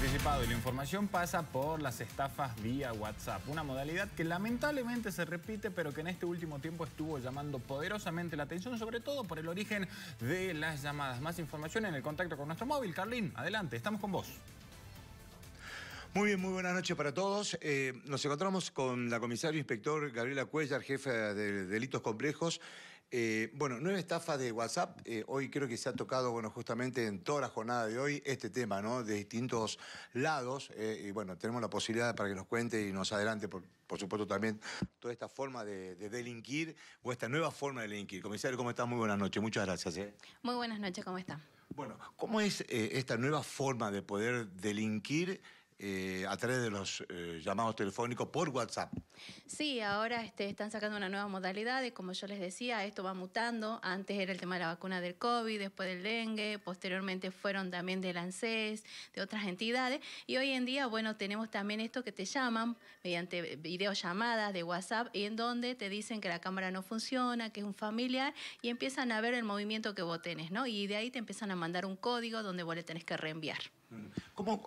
y la información pasa por las estafas vía WhatsApp, una modalidad que lamentablemente se repite pero que en este último tiempo estuvo llamando poderosamente la atención, sobre todo por el origen de las llamadas. Más información en el contacto con nuestro móvil. Carlín, adelante, estamos con vos. Muy bien, muy buenas noches para todos. Eh, nos encontramos con la comisaria inspector Gabriela Cuellar, jefa de delitos complejos. Eh, bueno, nueva estafa de WhatsApp. Eh, hoy creo que se ha tocado, bueno, justamente en toda la jornada de hoy, este tema, ¿no? De distintos lados. Eh, y bueno, tenemos la posibilidad para que nos cuente y nos adelante, por, supuesto, también toda esta forma de, delinquir o esta nueva forma de delinquir. Comisario, ¿cómo está? Muy buenas noches. Muchas gracias. Muy buenas noches, ¿cómo está? Bueno, ¿cómo es esta nueva forma de poder delinquir? Eh, a través de los eh, llamados telefónicos por WhatsApp. Sí, ahora este, están sacando una nueva modalidad y como yo les decía, esto va mutando. Antes era el tema de la vacuna del COVID, después del dengue, posteriormente fueron también del ANSES, de otras entidades. Y hoy en día, bueno, tenemos también esto que te llaman mediante videollamadas de WhatsApp y en donde te dicen que la cámara no funciona, que es un familiar y empiezan a ver el movimiento que vos tenés, ¿no? Y de ahí te empiezan a mandar un código donde vos le tenés que reenviar. Mm. ¿Cómo,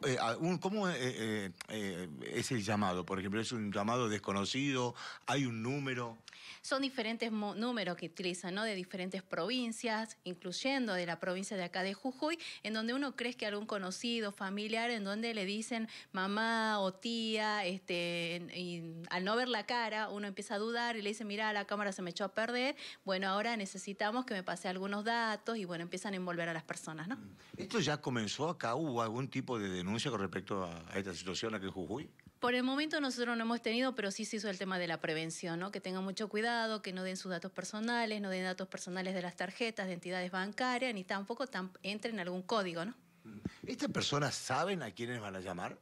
eh, eh, eh, es el llamado? Por ejemplo, ¿es un llamado desconocido? ¿Hay un número? Son diferentes números que utilizan, ¿no? De diferentes provincias, incluyendo de la provincia de acá de Jujuy, en donde uno cree que algún conocido, familiar, en donde le dicen mamá o tía, este, y al no ver la cara, uno empieza a dudar y le dice, mira, la cámara se me echó a perder, bueno, ahora necesitamos que me pase algunos datos y bueno, empiezan a envolver a las personas, ¿no? ¿Esto ya comenzó acá? ¿Hubo algún tipo de de denuncia con respecto a, esta situación aquí en Jujuy? Por el momento nosotros no hemos tenido, pero sí se hizo el tema de la prevención, ¿no? Que tengan mucho cuidado, que no den sus datos personales, no den datos personales de las tarjetas, de entidades bancarias, ni tampoco entren algún código, ¿no? ¿Estas personas saben a quiénes van a llamar?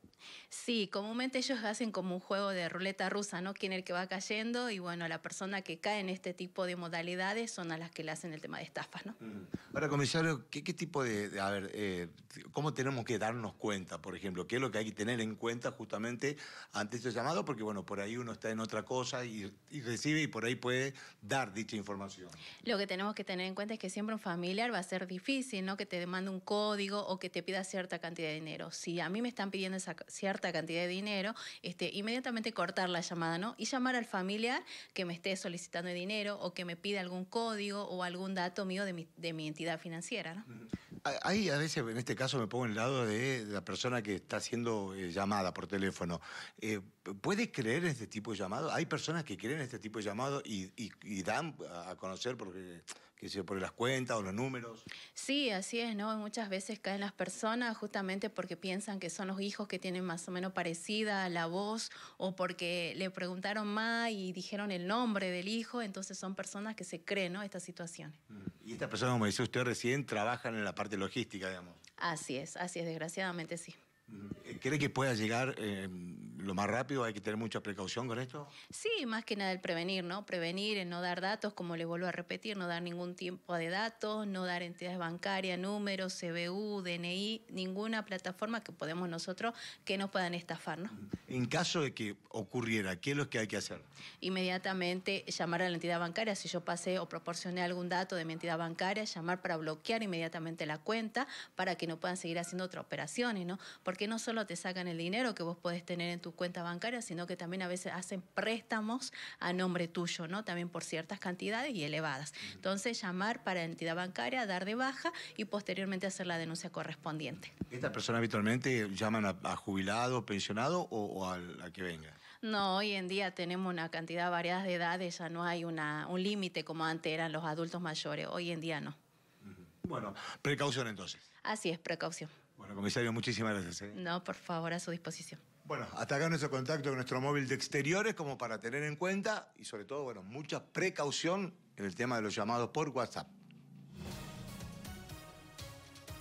Sí, comúnmente ellos hacen como un juego de ruleta rusa, ¿no? Quién es el que va cayendo y bueno, la persona que cae en este tipo de modalidades son a las que le hacen el tema de estafas, ¿no? Mm. Ahora, comisario, ¿qué, tipo de, a ver, eh, cómo tenemos que darnos cuenta, por ejemplo? ¿Qué es lo que hay que tener en cuenta justamente ante este llamado? Porque bueno, por ahí uno está en otra cosa y recibe y por ahí puede dar dicha información. Lo que tenemos que tener en cuenta es que siempre un familiar va a ser difícil, ¿no? Que te demande un código o que te pida cierta cantidad de dinero. Si a mí me están pidiendo esa cierta cantidad de dinero, este, inmediatamente cortar la llamada, ¿no? Y llamar al familiar que me esté solicitando dinero o que me pida algún código o algún dato mío de mi, de mi entidad financiera, ah, Ahí a veces, en este caso, me pongo en el lado de la persona que está haciendo eh, llamada por teléfono. Eh, ¿Puede creer este tipo de llamado? Hay personas que creen este tipo de llamado y dan a conocer porque que se por las cuentas o los números. Sí, así es, ¿no? Muchas veces caen las personas justamente porque piensan que son los hijos que tienen más o menos parecida la voz o porque le preguntaron más y dijeron el nombre del hijo, entonces son personas que se creen, ¿no? Estas situaciones. Mm. Y estas personas, como dice usted recién, trabajan en la parte logística, digamos. Así es, así es, desgraciadamente sí. Mm. ¿Cree que pueda llegar eh, lo más rápido, hay que tener mucha precaución con esto. Sí, más que nada el prevenir, ¿no? Prevenir en no dar datos, como le vuelvo a repetir, no dar ningún tipo de datos, no dar entidades bancarias, números, CBU, DNI, ninguna plataforma que podemos nosotros que nos puedan estafar, ¿no? En caso de que ocurriera, ¿qué es lo que hay que hacer? Inmediatamente llamar a la entidad bancaria, si yo pasé o proporcioné algún dato de mi entidad bancaria, llamar para bloquear inmediatamente la cuenta para que no puedan seguir haciendo otras operaciones, ¿no? Porque no solo te sacan el dinero que vos podés tener en tu cuenta bancaria, sino que también a veces hacen préstamos a nombre tuyo, ¿no? También por ciertas cantidades y elevadas. Entonces, llamar para entidad bancaria, dar de baja y posteriormente hacer la denuncia correspondiente. ¿Estas personas habitualmente llaman a, jubilados jubilado, pensionado o, a la que venga? No, hoy en día tenemos una cantidad variada de edades, ya no hay una, un límite como antes eran los adultos mayores, hoy en día no. Bueno, precaución entonces. Así es, precaución. Bueno, comisario, muchísimas gracias. ¿eh? No, por favor, a su disposición. Bueno, hasta acá nuestro contacto con nuestro móvil de exteriores como para tener en cuenta y sobre todo, bueno, mucha precaución en el tema de los llamados por WhatsApp.